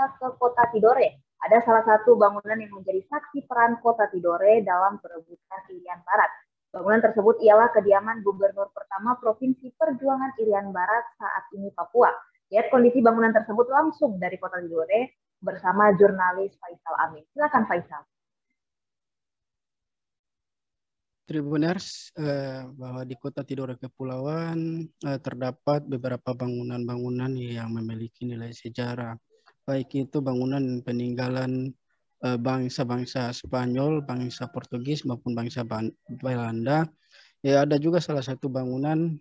kita ke kota Tidore, ada salah satu bangunan yang menjadi saksi peran kota Tidore dalam perebutan Irian Barat. Bangunan tersebut ialah kediaman gubernur pertama Provinsi Perjuangan Irian Barat saat ini Papua. Lihat kondisi bangunan tersebut langsung dari kota Tidore bersama jurnalis Faisal Amin. Silakan Faisal. Tribuners eh, bahwa di Kota Tidore Kepulauan eh, terdapat beberapa bangunan-bangunan yang memiliki nilai sejarah baik itu bangunan peninggalan eh, bangsa-bangsa Spanyol, bangsa Portugis maupun bangsa Belanda. Ya ada juga salah satu bangunan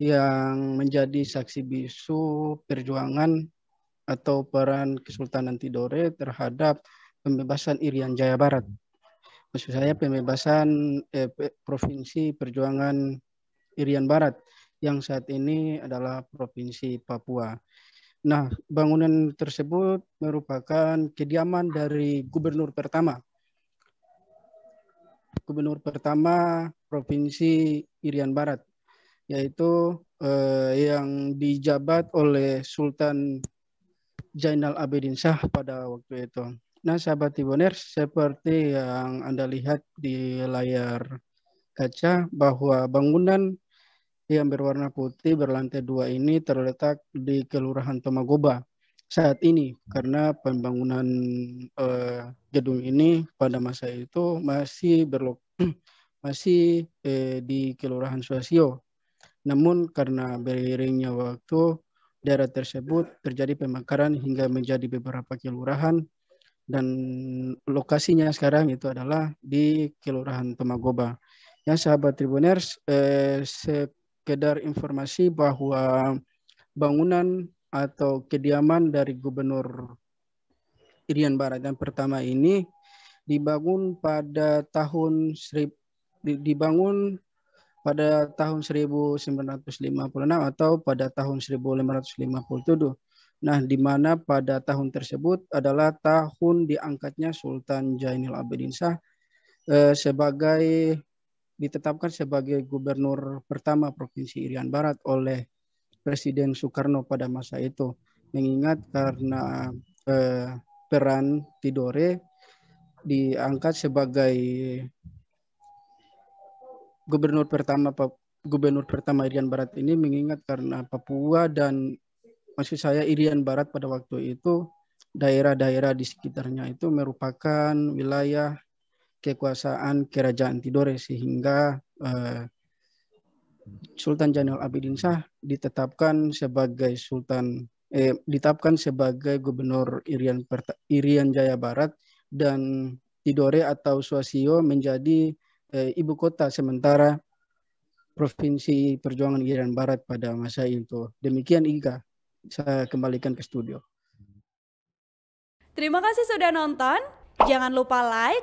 yang menjadi saksi bisu perjuangan atau peran Kesultanan Tidore terhadap pembebasan Irian Jaya Barat. Maksud saya pembebasan eh, provinsi perjuangan Irian Barat yang saat ini adalah provinsi Papua. Nah, bangunan tersebut merupakan kediaman dari gubernur pertama. Gubernur pertama Provinsi Irian Barat, yaitu eh, yang dijabat oleh Sultan jainal Abidin Shah pada waktu itu. Nah, sahabat Tiboners, seperti yang Anda lihat di layar kaca bahwa bangunan yang berwarna putih berlantai dua ini terletak di Kelurahan Tomagoba saat ini karena pembangunan eh, gedung ini pada masa itu masih berlok masih eh, di Kelurahan Suasio. Namun karena beriringnya waktu daerah tersebut terjadi pemekaran hingga menjadi beberapa kelurahan dan lokasinya sekarang itu adalah di Kelurahan Tomagoba. Ya sahabat Tribuners, eh, sekedar informasi bahwa bangunan atau kediaman dari Gubernur Irian Barat yang pertama ini dibangun pada tahun dibangun pada tahun 1956 atau pada tahun 1557. Nah, di mana pada tahun tersebut adalah tahun diangkatnya Sultan Jainil Abidin Shah eh, sebagai ditetapkan sebagai gubernur pertama Provinsi Irian Barat oleh Presiden Soekarno pada masa itu. Mengingat karena eh, peran Tidore diangkat sebagai gubernur pertama gubernur pertama Irian Barat ini mengingat karena Papua dan maksud saya Irian Barat pada waktu itu daerah-daerah di sekitarnya itu merupakan wilayah kekuasaan kerajaan Tidore sehingga eh, Sultan Jainal Abidin Shah ditetapkan sebagai Sultan eh, ditetapkan sebagai gubernur Irian Irian Jaya Barat dan Tidore atau Suasio menjadi eh, ibu kota sementara Provinsi Perjuangan Irian Barat pada masa itu. Demikian Iga, saya kembalikan ke studio. Terima kasih sudah nonton. Jangan lupa like,